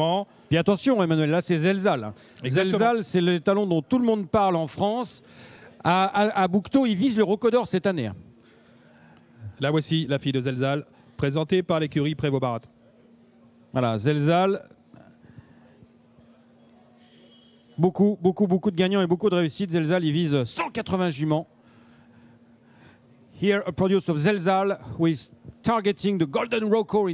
Bien Puis attention, Emmanuel, là, c'est Zelzal. Hein. Zelzal, c'est le talon dont tout le monde parle en France. À, à, il vise le Rocodor cette année. Hein. Là, voici, la fille de Zelzal, présentée par l'écurie Prévost-Barat. Voilà, Zelzal. Beaucoup, beaucoup, beaucoup de gagnants et beaucoup de réussites. Zelzal, il vise 180 juments. Here, a produce of Zelzal, who is targeting the Golden in.